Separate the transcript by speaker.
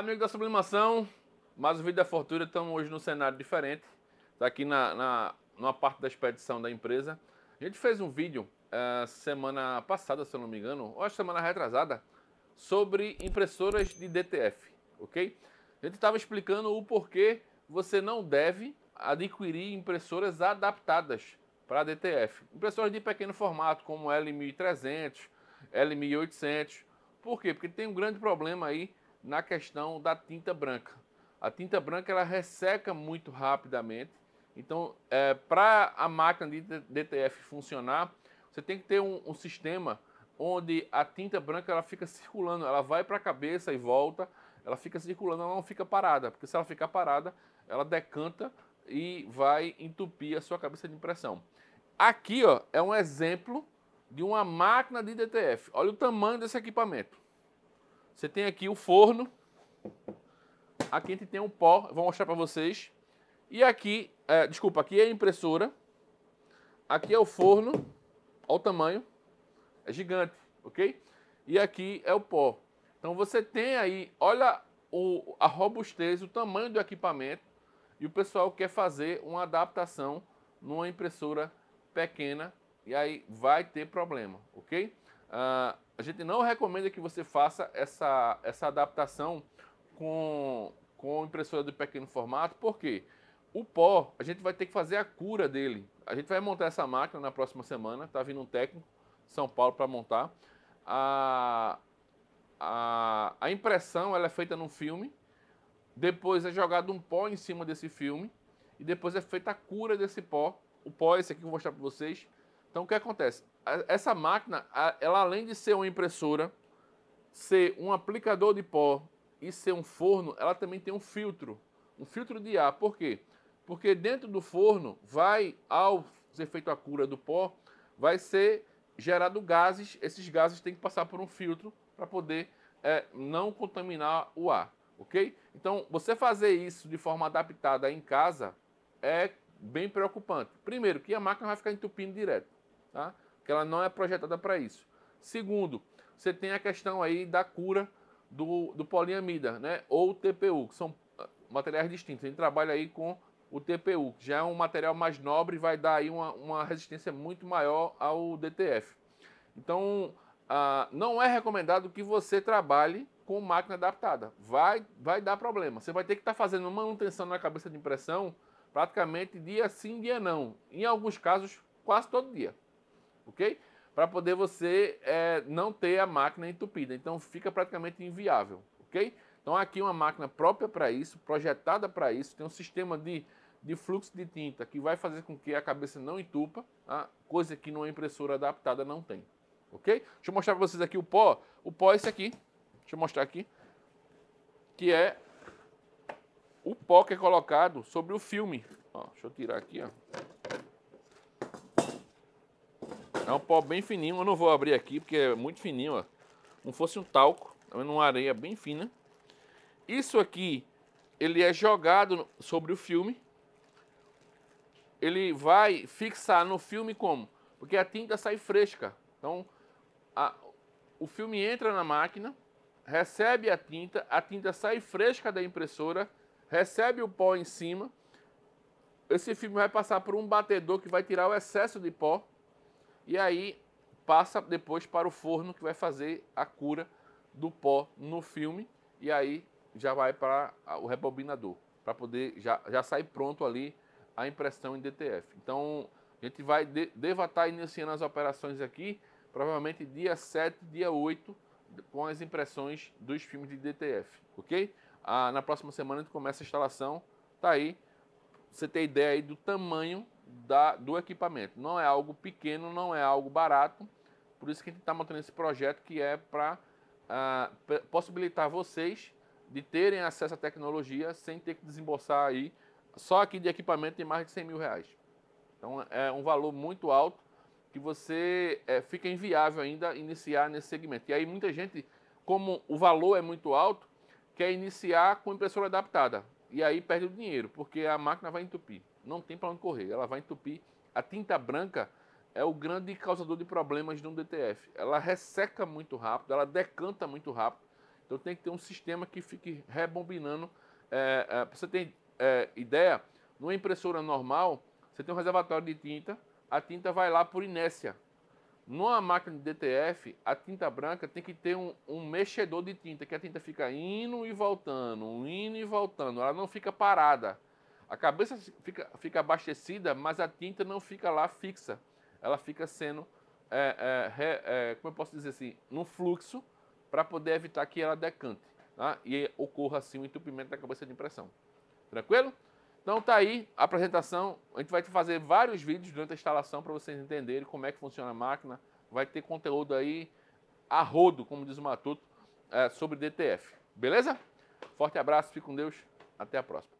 Speaker 1: amigo da Sublimação. Mais um vídeo da é Fortuna. Estamos hoje num cenário diferente. Está aqui na, na, numa parte da expedição da empresa. A gente fez um vídeo uh, semana passada, se eu não me engano, ou semana retrasada, sobre impressoras de DTF, ok? A gente estava explicando o porquê você não deve adquirir impressoras adaptadas para DTF. Impressoras de pequeno formato, como L1300, L1800. Por quê? Porque tem um grande problema aí na questão da tinta branca. A tinta branca ela resseca muito rapidamente. Então, é, para a máquina de DTF funcionar, você tem que ter um, um sistema onde a tinta branca ela fica circulando, ela vai para a cabeça e volta, ela fica circulando, ela não fica parada, porque se ela ficar parada, ela decanta e vai entupir a sua cabeça de impressão. Aqui ó, é um exemplo de uma máquina de DTF. Olha o tamanho desse equipamento. Você tem aqui o forno. Aqui a gente tem um pó, vou mostrar para vocês. E aqui, é, desculpa, aqui é a impressora. Aqui é o forno. Olha o tamanho. É gigante, ok? E aqui é o pó. Então você tem aí, olha o, a robustez, o tamanho do equipamento. E o pessoal quer fazer uma adaptação numa impressora pequena. E aí vai ter problema, ok? Uh, a gente não recomenda que você faça essa, essa adaptação com, com impressora de pequeno formato, porque o pó, a gente vai ter que fazer a cura dele. A gente vai montar essa máquina na próxima semana, está vindo um técnico de São Paulo para montar. A, a, a impressão ela é feita num filme, depois é jogado um pó em cima desse filme, e depois é feita a cura desse pó. O pó é esse aqui que eu vou mostrar para vocês. Então o que acontece? essa máquina, ela além de ser uma impressora, ser um aplicador de pó e ser um forno, ela também tem um filtro, um filtro de ar. Por quê? Porque dentro do forno vai, ao ser feito a cura do pó, vai ser gerado gases. Esses gases têm que passar por um filtro para poder é, não contaminar o ar, ok? Então, você fazer isso de forma adaptada em casa é bem preocupante. Primeiro, que a máquina vai ficar entupindo direto, tá? que ela não é projetada para isso. Segundo, você tem a questão aí da cura do, do poliamida, né? Ou TPU, que são ah, materiais distintos. A gente trabalha aí com o TPU, que já é um material mais nobre, e vai dar aí uma, uma resistência muito maior ao DTF. Então, ah, não é recomendado que você trabalhe com máquina adaptada. Vai, vai dar problema. Você vai ter que estar tá fazendo manutenção na cabeça de impressão praticamente dia sim, dia não. Em alguns casos, quase todo dia ok? Para poder você é, não ter a máquina entupida. Então fica praticamente inviável, ok? Então aqui uma máquina própria para isso, projetada para isso, tem um sistema de, de fluxo de tinta que vai fazer com que a cabeça não entupa, tá? coisa que numa impressora adaptada não tem, ok? Deixa eu mostrar para vocês aqui o pó. O pó é esse aqui, deixa eu mostrar aqui, que é o pó que é colocado sobre o filme. Ó, deixa eu tirar aqui, ó. É um pó bem fininho, eu não vou abrir aqui porque é muito fininho, ó. Não fosse um talco, tá uma areia bem fina. Isso aqui, ele é jogado sobre o filme. Ele vai fixar no filme como? Porque a tinta sai fresca. Então, a, o filme entra na máquina, recebe a tinta, a tinta sai fresca da impressora, recebe o pó em cima. Esse filme vai passar por um batedor que vai tirar o excesso de pó e aí passa depois para o forno que vai fazer a cura do pó no filme e aí já vai para o rebobinador para poder já, já sair pronto ali a impressão em DTF. Então a gente vai de, deva estar iniciando as operações aqui provavelmente dia 7, dia 8 com as impressões dos filmes de DTF, ok? Ah, na próxima semana a gente começa a instalação, tá aí. Você tem ideia aí do tamanho da, do equipamento. Não é algo pequeno, não é algo barato. Por isso que a gente está montando esse projeto que é para ah, possibilitar vocês de terem acesso à tecnologia sem ter que desembolsar aí. Só aqui de equipamento tem mais de 100 mil reais. Então é um valor muito alto que você é, fica inviável ainda iniciar nesse segmento. E aí muita gente, como o valor é muito alto, quer iniciar com impressora adaptada. E aí perde o dinheiro, porque a máquina vai entupir. Não tem para onde correr. Ela vai entupir. A tinta branca é o grande causador de problemas de um DTF. Ela resseca muito rápido, ela decanta muito rápido. Então tem que ter um sistema que fique rebombinando. É, é, pra você ter é, ideia, numa impressora normal, você tem um reservatório de tinta, a tinta vai lá por inércia. Numa máquina de DTF, a tinta branca tem que ter um, um mexedor de tinta, que a tinta fica indo e voltando, indo e voltando, ela não fica parada. A cabeça fica, fica abastecida, mas a tinta não fica lá fixa. Ela fica sendo, é, é, é, como eu posso dizer assim, num fluxo para poder evitar que ela decante tá? e ocorra assim o um entupimento da cabeça de impressão. Tranquilo? Então tá aí a apresentação. A gente vai fazer vários vídeos durante a instalação para vocês entenderem como é que funciona a máquina. Vai ter conteúdo aí a rodo, como diz o Matuto, é, sobre DTF. Beleza? Forte abraço, fique com Deus. Até a próxima.